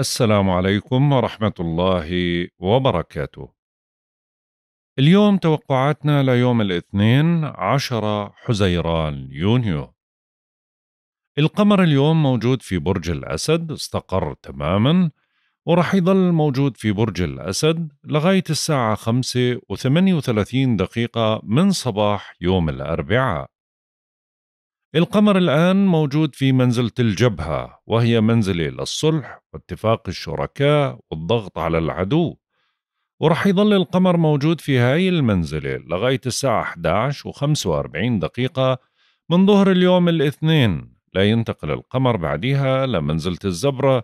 السلام عليكم ورحمة الله وبركاته. اليوم توقعاتنا ليوم الاثنين 10 حزيران يونيو. القمر اليوم موجود في برج الأسد استقر تماما ورح يضل موجود في برج الأسد لغاية الساعة خمسة وثمانية وثلاثين دقيقة من صباح يوم الأربعاء. القمر الآن موجود في منزلة الجبهة وهي منزلة للصلح واتفاق الشركاء والضغط على العدو ورح يظل القمر موجود في هاي المنزلة لغاية الساعة 11 و45 دقيقة من ظهر اليوم الاثنين لا ينتقل القمر بعدها لمنزلة الزبرة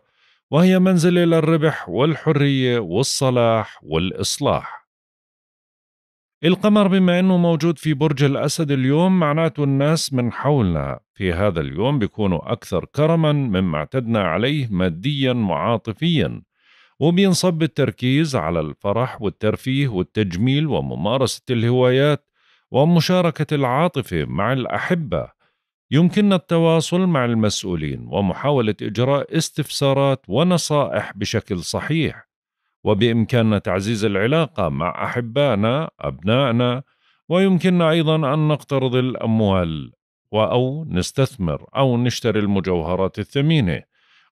وهي منزلة للربح والحرية والصلاح والإصلاح القمر بما انه موجود في برج الاسد اليوم معناته الناس من حولنا في هذا اليوم بيكونوا اكثر كرما مما اعتدنا عليه ماديا وعاطفيا وبينصب التركيز على الفرح والترفيه والتجميل وممارسه الهوايات ومشاركه العاطفه مع الاحبه يمكننا التواصل مع المسؤولين ومحاوله اجراء استفسارات ونصائح بشكل صحيح وبإمكاننا تعزيز العلاقة مع أحبائنا أبنائنا ويمكننا أيضا أن نقترض الأموال وأو نستثمر أو نشتري المجوهرات الثمينة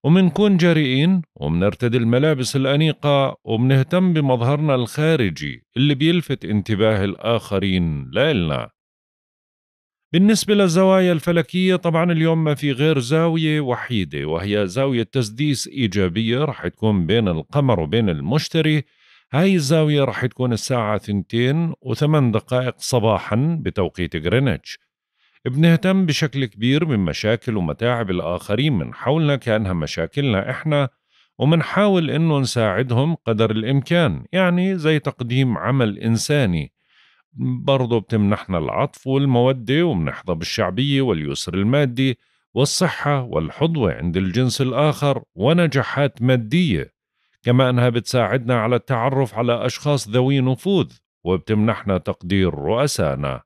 ومنكون جريئين ومنرتدي الملابس الأنيقة ومنهتم بمظهرنا الخارجي اللي بيلفت انتباه الآخرين لإلنا بالنسبة للزوايا الفلكية طبعا اليوم ما في غير زاوية وحيدة وهي زاوية تسديس إيجابية رح تكون بين القمر وبين المشتري هاي الزاوية رح تكون الساعة ثنتين وثمان دقائق صباحا بتوقيت غرينتش بنهتم بشكل كبير من مشاكل ومتاعب الآخرين من حولنا كأنها مشاكلنا إحنا ومنحاول إنه نساعدهم قدر الإمكان يعني زي تقديم عمل إنساني برضو بتمنحنا العطف والمودة ومنحظى بالشعبية واليسر المادي والصحة والحظوة عند الجنس الآخر ونجاحات مادية كما أنها بتساعدنا على التعرف على أشخاص ذوي نفوذ وبتمنحنا تقدير رؤسائنا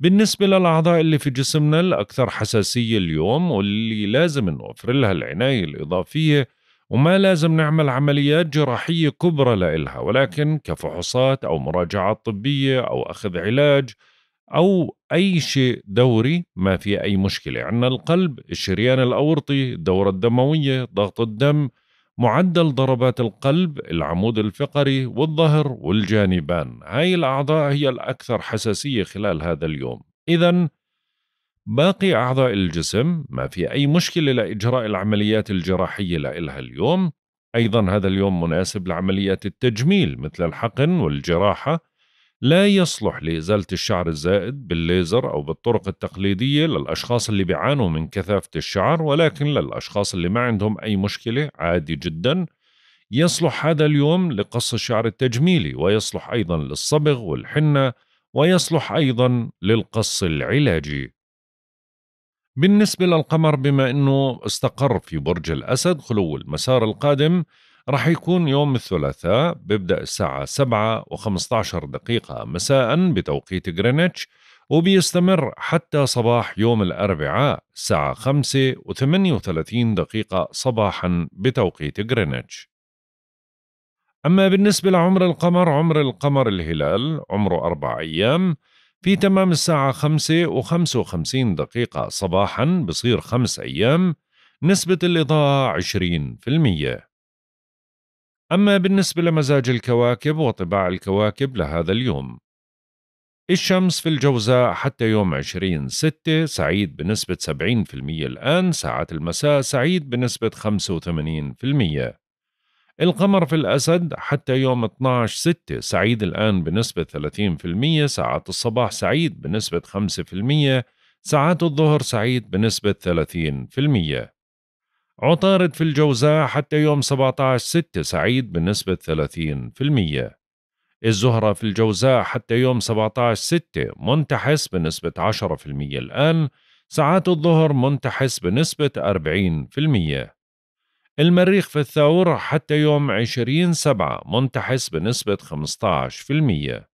بالنسبة للأعضاء اللي في جسمنا الأكثر حساسية اليوم واللي لازم نوفر لها العناية الإضافية وما لازم نعمل عمليات جراحية كبرى لإلها ولكن كفحوصات أو مراجعات طبية أو أخذ علاج أو أي شيء دوري ما في أي مشكلة عندنا القلب الشريان الأورطي الدورة الدموية ضغط الدم معدل ضربات القلب العمود الفقري والظهر والجانبان هاي الأعضاء هي الأكثر حساسية خلال هذا اليوم إذا باقي أعضاء الجسم ما في أي مشكلة لإجراء العمليات الجراحية لإلها اليوم أيضا هذا اليوم مناسب لعمليات التجميل مثل الحقن والجراحة لا يصلح لإزالة الشعر الزائد بالليزر أو بالطرق التقليدية للأشخاص اللي بيعانوا من كثافة الشعر ولكن للأشخاص اللي ما عندهم أي مشكلة عادي جدا يصلح هذا اليوم لقص الشعر التجميلي ويصلح أيضا للصبغ والحنة ويصلح أيضا للقص العلاجي بالنسبة للقمر بما أنه استقر في برج الأسد خلو المسار القادم رح يكون يوم الثلاثاء بيبدأ الساعة 7 و15 دقيقة مساء بتوقيت غرينتش وبيستمر حتى صباح يوم الأربعاء الساعة 5 و38 دقيقة صباحا بتوقيت غرينتش أما بالنسبة لعمر القمر عمر القمر الهلال عمره أربع أيام في تمام الساعة 5 و55 دقيقة صباحا بصير خمس أيام نسبة الإضاءة 20% أما بالنسبة لمزاج الكواكب وطباع الكواكب لهذا اليوم الشمس في الجوزاء حتى يوم 20 6 سعيد بنسبة 70% الآن ساعات المساء سعيد بنسبة 85% القمر في الأسد حتى يوم 12/6 سعيد الآن بنسبة 30% ساعات الصباح سعيد بنسبة 5% ساعات الظهر سعيد بنسبة 30% عطارد في الجوزاء حتى يوم 17/6 سعيد بنسبة 30% الزهرة في الجوزاء حتى يوم 17/6 منتحس بنسبة 10% الآن ساعات الظهر منتحس بنسبة 40% المريخ في الثور حتى يوم 20 سبعة منتحس بنسبة 15%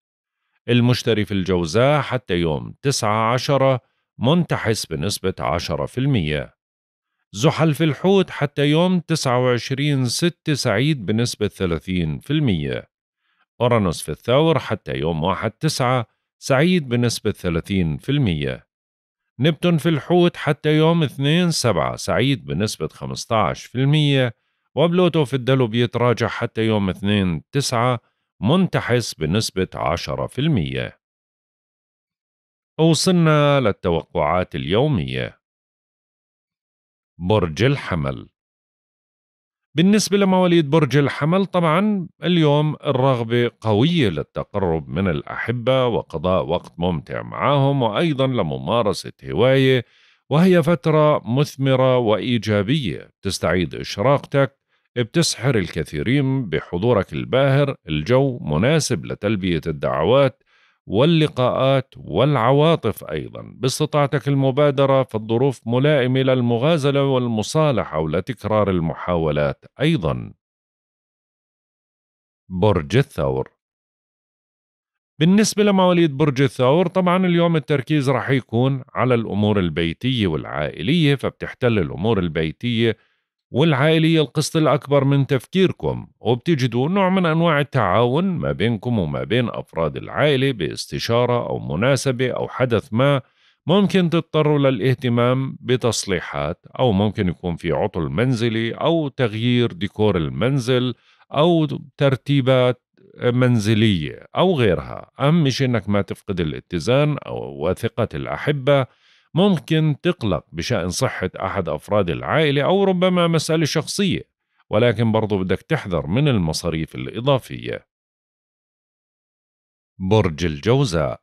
المشتري في الجوزاء حتى يوم 9 عشرة منتحس بنسبة 10% زحل في الحوت حتى يوم 29 ستة سعيد بنسبة 30% أورانوس في الثور حتى يوم 1 تسعة سعيد بنسبة 30% نبتون في الحوت حتى يوم 2 سبعة سعيد بنسبة 15% وبلوتو في الدلو بيتراجع حتى يوم 2 تسعة منتحس بنسبة 10% وصلنا للتوقعات اليومية برج الحمل بالنسبة لمواليد برج الحمل طبعا اليوم الرغبة قوية للتقرب من الأحبة وقضاء وقت ممتع معهم وأيضا لممارسة هواية وهي فترة مثمرة وإيجابية تستعيد إشراقتك بتسحر الكثيرين بحضورك الباهر الجو مناسب لتلبية الدعوات واللقاءات والعواطف أيضا باستطاعتك المبادرة فالظروف ملائمة للمغازلة والمصالحة ولتكرار المحاولات أيضا برج الثور بالنسبة لمواليد برج الثور طبعا اليوم التركيز رح يكون على الأمور البيتية والعائلية فبتحتل الأمور البيتية والعائلية القسط الأكبر من تفكيركم وبتجدوا نوع من أنواع التعاون ما بينكم وما بين أفراد العائلة باستشارة أو مناسبة أو حدث ما ممكن تضطروا للاهتمام بتصليحات أو ممكن يكون في عطل منزلي أو تغيير ديكور المنزل أو ترتيبات منزلية أو غيرها أهم شيء أنك ما تفقد الاتزان أو وثقة الأحبة ممكن تقلق بشأن صحة أحد أفراد العائلة أو ربما مسألة شخصية ولكن برضو بدك تحذر من المصاريف الإضافية برج الجوزاء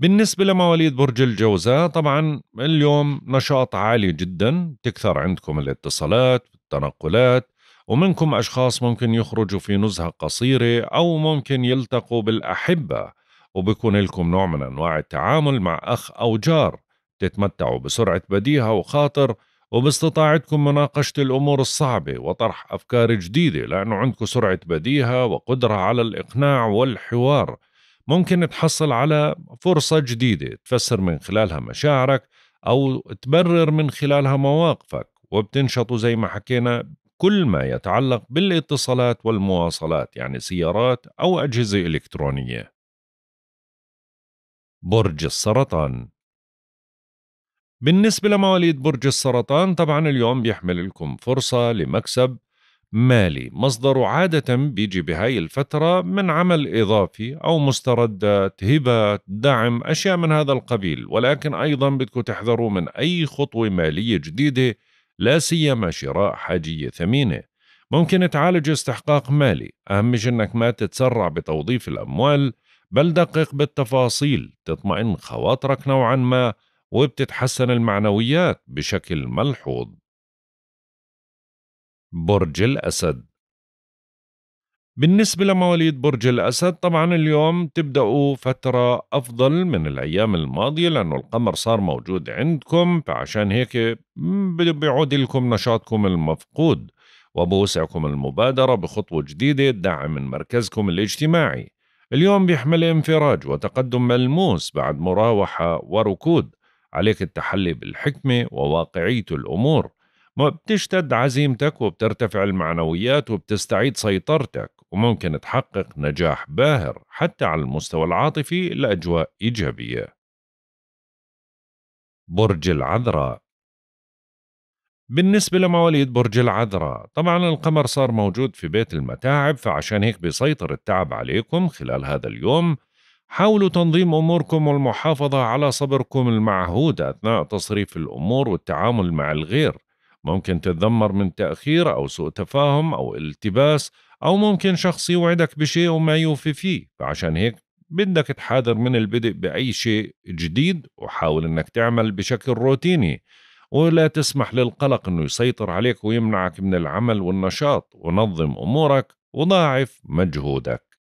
بالنسبة لمواليد برج الجوزاء طبعا اليوم نشاط عالي جدا تكثر عندكم الاتصالات التنقلات ومنكم أشخاص ممكن يخرجوا في نزهة قصيرة أو ممكن يلتقوا بالأحبة وبكون لكم نوع من أنواع التعامل مع أخ أو جار تتمتعوا بسرعة بديهة وخاطر وباستطاعتكم مناقشة الأمور الصعبة وطرح أفكار جديدة لأنه عندكم سرعة بديهة وقدرة على الإقناع والحوار ممكن تحصل على فرصة جديدة تفسر من خلالها مشاعرك أو تبرر من خلالها مواقفك وبتنشطوا زي ما حكينا كل ما يتعلق بالاتصالات والمواصلات يعني سيارات أو أجهزة إلكترونية برج السرطان بالنسبة لمواليد برج السرطان طبعا اليوم بيحمل لكم فرصة لمكسب مالي مصدره عادة بيجي بهاي الفترة من عمل إضافي أو مستردات هبات دعم أشياء من هذا القبيل ولكن أيضا بدكم تحذروا من أي خطوة مالية جديدة لا سيما شراء حاجية ثمينة ممكن تعالج استحقاق مالي أهم شيء أنك ما تتسرع بتوظيف الأموال بل دقق بالتفاصيل تطمئن خواطرك نوعا ما وبتتحسن المعنويات بشكل ملحوظ برج الأسد بالنسبة لمواليد برج الأسد طبعا اليوم تبدأوا فترة أفضل من الأيام الماضية لأنه القمر صار موجود عندكم فعشان هيك بيعود لكم نشاطكم المفقود وبوسعكم المبادرة بخطوة جديدة دعم من مركزكم الاجتماعي اليوم بيحمل انفراج وتقدم ملموس بعد مراوحة وركود عليك التحلي بالحكمة وواقعية الأمور ما بتشتد عزيمتك وبترتفع المعنويات وبتستعيد سيطرتك وممكن تحقق نجاح باهر حتى على المستوى العاطفي لأجواء إيجابية برج العذراء بالنسبة لمواليد برج العذراء طبعا القمر صار موجود في بيت المتاعب فعشان هيك بيسيطر التعب عليكم خلال هذا اليوم حاولوا تنظيم أموركم والمحافظة على صبركم المعهود أثناء تصريف الأمور والتعامل مع الغير ممكن تتذمر من تأخير أو سوء تفاهم أو التباس أو ممكن شخص يوعدك بشيء وما يوفي فيه فعشان هيك بدك تحاذر من البدء بأي شيء جديد وحاول أنك تعمل بشكل روتيني ولا تسمح للقلق أنه يسيطر عليك ويمنعك من العمل والنشاط ونظم أمورك وضاعف مجهودك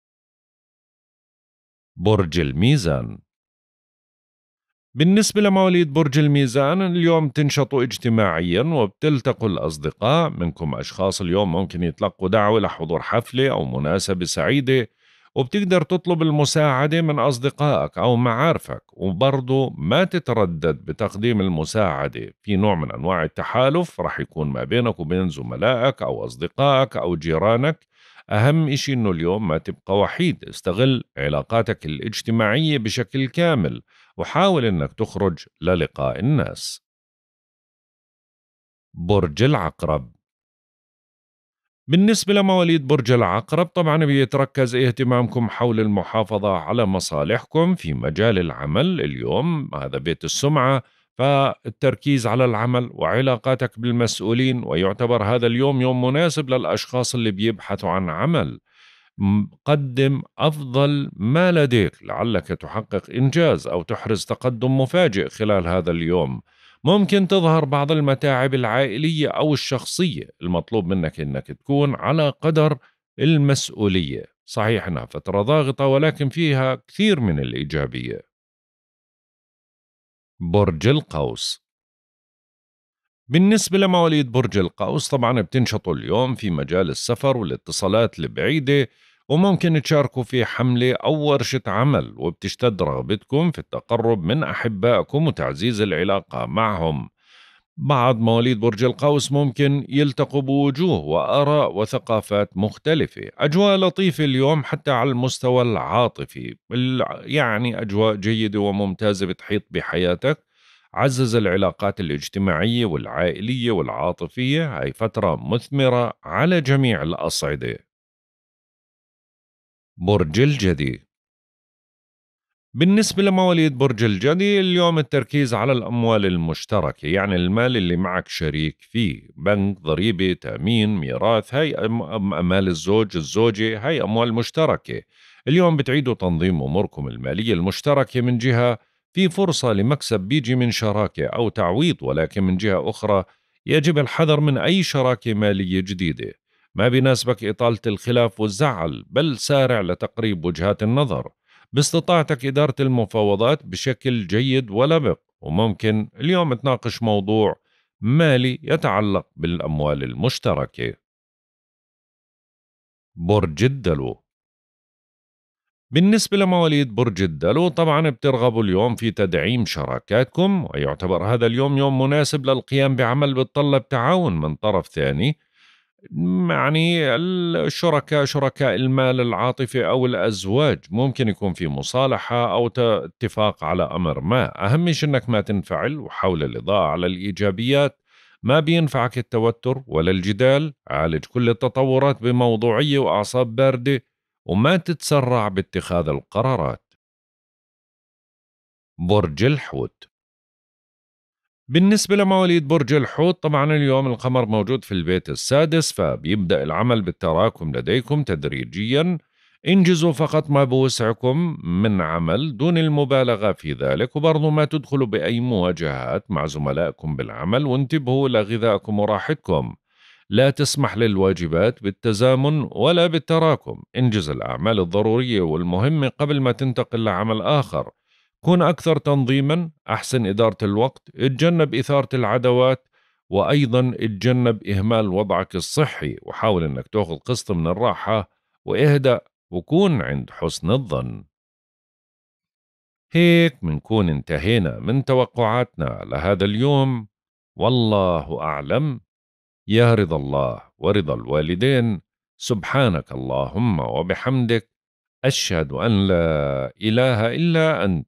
برج الميزان بالنسبة لمواليد برج الميزان اليوم تنشطوا اجتماعيا وبتلتقوا الأصدقاء منكم أشخاص اليوم ممكن يتلقوا دعوة لحضور حفلة أو مناسبة سعيدة وبتقدر تطلب المساعدة من أصدقائك أو معارفك وبرضه ما تتردد بتقديم المساعدة في نوع من أنواع التحالف رح يكون ما بينك وبين زملائك أو أصدقائك أو جيرانك أهم إشي إنه اليوم ما تبقى وحيد استغل علاقاتك الاجتماعية بشكل كامل وحاول إنك تخرج للقاء الناس برج العقرب بالنسبة لمواليد برج العقرب طبعا بيتركز اهتمامكم حول المحافظة على مصالحكم في مجال العمل اليوم هذا بيت السمعة فالتركيز على العمل وعلاقاتك بالمسؤولين ويعتبر هذا اليوم يوم مناسب للأشخاص اللي بيبحثوا عن عمل قدم أفضل ما لديك لعلك تحقق إنجاز أو تحرز تقدم مفاجئ خلال هذا اليوم ممكن تظهر بعض المتاعب العائلية أو الشخصية المطلوب منك أنك تكون على قدر المسؤولية صحيح أنها فترة ضاغطة ولكن فيها كثير من الإيجابية برج القوس بالنسبة لمواليد برج القوس طبعا بتنشطوا اليوم في مجال السفر والاتصالات البعيدة وممكن تشاركوا في حملة أو ورشة عمل وبتشتد رغبتكم في التقرب من أحبائكم وتعزيز العلاقة معهم بعض مواليد برج القوس ممكن يلتقوا بوجوه وآراء وثقافات مختلفة أجواء لطيفة اليوم حتى على المستوى العاطفي يعني أجواء جيدة وممتازة بتحيط بحياتك عزز العلاقات الاجتماعية والعائلية والعاطفية هاي فترة مثمرة على جميع الأصعدة برج الجدي بالنسبة لمواليد برج الجدي اليوم التركيز على الأموال المشتركة يعني المال اللي معك شريك فيه بنك ضريبة تأمين ميراث هاي أموال الزوج الزوجة هاي أموال مشتركة اليوم بتعيدوا تنظيم أموركم المالية المشتركة من جهة في فرصة لمكسب بيجي من شراكة أو تعويض ولكن من جهة أخرى يجب الحذر من أي شراكة مالية جديدة ما بيناسبك إطالة الخلاف والزعل بل سارع لتقريب وجهات النظر باستطاعتك إدارة المفاوضات بشكل جيد ولبق وممكن اليوم تناقش موضوع مالي يتعلق بالأموال المشتركة برج الدلو بالنسبة لمواليد برج الدلو طبعا بترغبوا اليوم في تدعيم شراكاتكم ويعتبر هذا اليوم يوم مناسب للقيام بعمل بتطلب تعاون من طرف ثاني يعني الشركاء شركاء المال العاطفي أو الأزواج ممكن يكون في مصالحة أو اتفاق على أمر ما أهم شيء أنك ما تنفعل وحاول الإضاءة على الإيجابيات ما بينفعك التوتر ولا الجدال عالج كل التطورات بموضوعية وأعصاب باردة وما تتسرع باتخاذ القرارات برج الحوت بالنسبة لمواليد برج الحوت طبعا اليوم القمر موجود في البيت السادس فبيبدأ العمل بالتراكم لديكم تدريجيا انجزوا فقط ما بوسعكم من عمل دون المبالغة في ذلك وبرضو ما تدخلوا بأي مواجهات مع زملائكم بالعمل وانتبهوا لغذائكم وراحتكم لا تسمح للواجبات بالتزامن ولا بالتراكم انجز الأعمال الضرورية والمهمة قبل ما تنتقل لعمل آخر كن أكثر تنظيما أحسن إدارة الوقت اتجنب إثارة العدوات وأيضا اتجنب إهمال وضعك الصحي وحاول أنك تأخذ قسط من الراحة واهدأ وكون عند حسن الظن هيك منكون انتهينا من توقعاتنا لهذا اليوم والله أعلم يا رضا الله ورضا الوالدين سبحانك اللهم وبحمدك أشهد أن لا إله إلا أنت